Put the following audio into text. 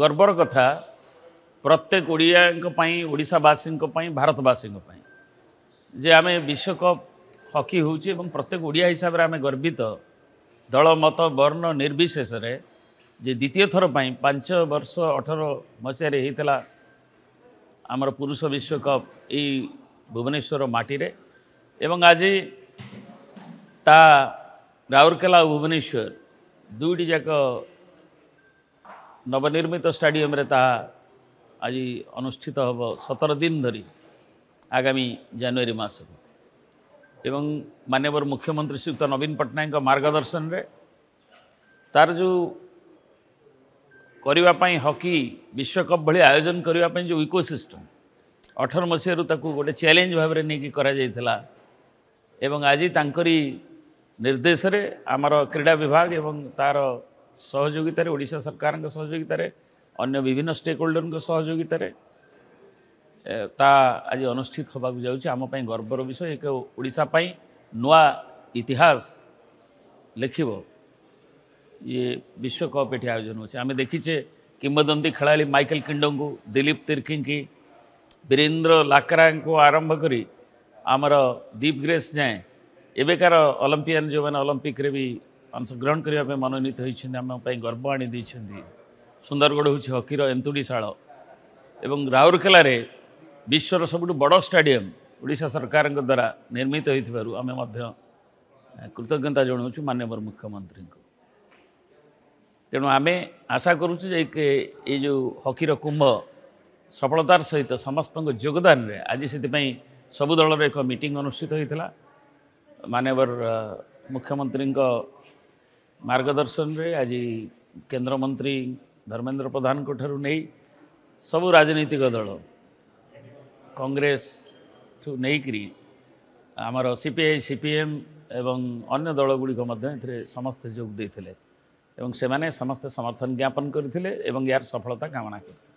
ଗର୍ବର କଥା ପ୍ରତ୍ୟେକ ଓଡ଼ିଆଙ୍କ ପାଇଁ ଓଡ଼ିଶାବାସୀଙ୍କ ପାଇଁ ଭାରତବାସୀଙ୍କ ପାଇଁ ଯେ ଆମେ ବିଶ୍ୱକପ୍ ହକି ହେଉଛି ଏବଂ ପ୍ରତ୍ୟେକ ଓଡ଼ିଆ ହିସାବରେ ଆମେ ଗର୍ବିତ ଦଳ ମତ ବର୍ଣ୍ଣ ନିର୍ବିଶେଷରେ ଯେ ଦ୍ୱିତୀୟ ଥର ପାଇଁ ପାଞ୍ଚ ବର୍ଷ ଅଠର ମସିହାରେ ହେଇଥିଲା ଆମର ପୁରୁଷ ବିଶ୍ୱକପ୍ ଏଇ ଭୁବନେଶ୍ୱର ମାଟିରେ ଏବଂ ଆଜି ତା ରାଉରକେଲା ଓ ଭୁବନେଶ୍ୱର ଦୁଇଟି ଯାକ ନବନିର୍ମିତ ଷ୍ଟାଡ଼ିୟମରେ ତାହା ଆଜି ଅନୁଷ୍ଠିତ ହେବ ସତର ଦିନ ଧରି ଆଗାମୀ ଜାନୁଆରୀ ମାସକୁ ଏବଂ ମାନ୍ୟବର ମୁଖ୍ୟମନ୍ତ୍ରୀ ଶ୍ରୀଯୁକ୍ତ ନବୀନ ପଟ୍ଟନାୟକଙ୍କ ମାର୍ଗଦର୍ଶନରେ ତା'ର ଯେଉଁ କରିବା ପାଇଁ ହକି ବିଶ୍ୱକପ୍ ଭଳି ଆୟୋଜନ କରିବା ପାଇଁ ଯେଉଁ ଇକୋସିଷ୍ଟମ ଅଠର ମସିହାରୁ ତାକୁ ଗୋଟେ ଚ୍ୟାଲେଞ୍ଜ ଭାବରେ ନେଇକି କରାଯାଇଥିଲା ଏବଂ ଆଜି ତାଙ୍କରି ନିର୍ଦ୍ଦେଶରେ ଆମର କ୍ରୀଡ଼ା ବିଭାଗ ଏବଂ ତା'ର ସହଯୋଗିତାରେ ଓଡ଼ିଶା ସରକାରଙ୍କ ସହଯୋଗିତାରେ ଅନ୍ୟ ବିଭିନ୍ନ ଷ୍ଟେକ୍ ହୋଲ୍ଡରଙ୍କ ସହଯୋଗିତାରେ ତା ଆଜି ଅନୁଷ୍ଠିତ ହେବାକୁ ଯାଉଛି ଆମ ପାଇଁ ଗର୍ବର ବିଷୟ ଏକ ଓଡ଼ିଶା ପାଇଁ ନୂଆ ଇତିହାସ ଲେଖିବ ଇଏ ବିଶ୍ୱକପ୍ ଏଠି ଆୟୋଜନ ହେଉଛି ଆମେ ଦେଖିଛେ କିମ୍ବଦନ୍ତୀ ଖେଳାଳି ମାଇକେଲ କିଣ୍ଡଙ୍କୁ ଦିଲ୍ଲୀପ ତିର୍କିଙ୍କି ବୀରେନ୍ଦ୍ର ଲାକ୍ରାଙ୍କୁ ଆରମ୍ଭ କରି ଆମର ଦୀପ ଗ୍ରେସ୍ ଯାଏଁ ଏବେକାର ଅଲମ୍ପିଆନ୍ ଯେଉଁମାନେ ଅଲମ୍ପିକ୍ରେ ବି ଅଂଶଗ୍ରହଣ କରିବା ପାଇଁ ମନୋନୀତ ହୋଇଛନ୍ତି ଆମ ପାଇଁ ଗର୍ବ ଆଣିଦେଇଛନ୍ତି ସୁନ୍ଦରଗଡ଼ ହେଉଛି ହକିର ଏନ୍ତୁଡ଼ି ଶାଳ ଏବଂ ରାଉରକେଲାରେ ବିଶ୍ୱର ସବୁଠୁ ବଡ଼ ଷ୍ଟାଡିୟମ୍ ଓଡ଼ିଶା ସରକାରଙ୍କ ଦ୍ୱାରା ନିର୍ମିତ ହୋଇଥିବାରୁ ଆମେ ମଧ୍ୟ କୃତଜ୍ଞତା ଜଣାଉଛୁ ମାନ୍ୟବର ମୁଖ୍ୟମନ୍ତ୍ରୀଙ୍କୁ ତେଣୁ ଆମେ ଆଶା କରୁଛୁ ଯେ ଏଇ ଯେଉଁ ହକିର କୁମ୍ଭ ସଫଳତାର ସହିତ ସମସ୍ତଙ୍କ ଯୋଗଦାନରେ ଆଜି ସେଥିପାଇଁ ସବୁ ଦଳର ଏକ ମିଟିଂ ଅନୁଷ୍ଠିତ ହୋଇଥିଲା ମାନ୍ୟବର ମୁଖ୍ୟମନ୍ତ୍ରୀଙ୍କ ମାର୍ଗଦର୍ଶନରେ ଆଜି କେନ୍ଦ୍ରମନ୍ତ୍ରୀ ଧର୍ମେନ୍ଦ୍ର ପ୍ରଧାନଙ୍କ ଠାରୁ ନେଇ ସବୁ ରାଜନୈତିକ ଦଳ କଂଗ୍ରେସଠୁ ନେଇକରି ଆମର ସିପିଆଇ ସିପିଏମ୍ ଏବଂ ଅନ୍ୟ ଦଳଗୁଡ଼ିକ ମଧ୍ୟ ଏଥିରେ ସମସ୍ତେ ଯୋଗ ଦେଇଥିଲେ ଏବଂ ସେମାନେ ସମସ୍ତେ ସମର୍ଥନ ଜ୍ଞାପନ କରିଥିଲେ ଏବଂ ଏହାର ସଫଳତା କାମନା କରିଥିଲେ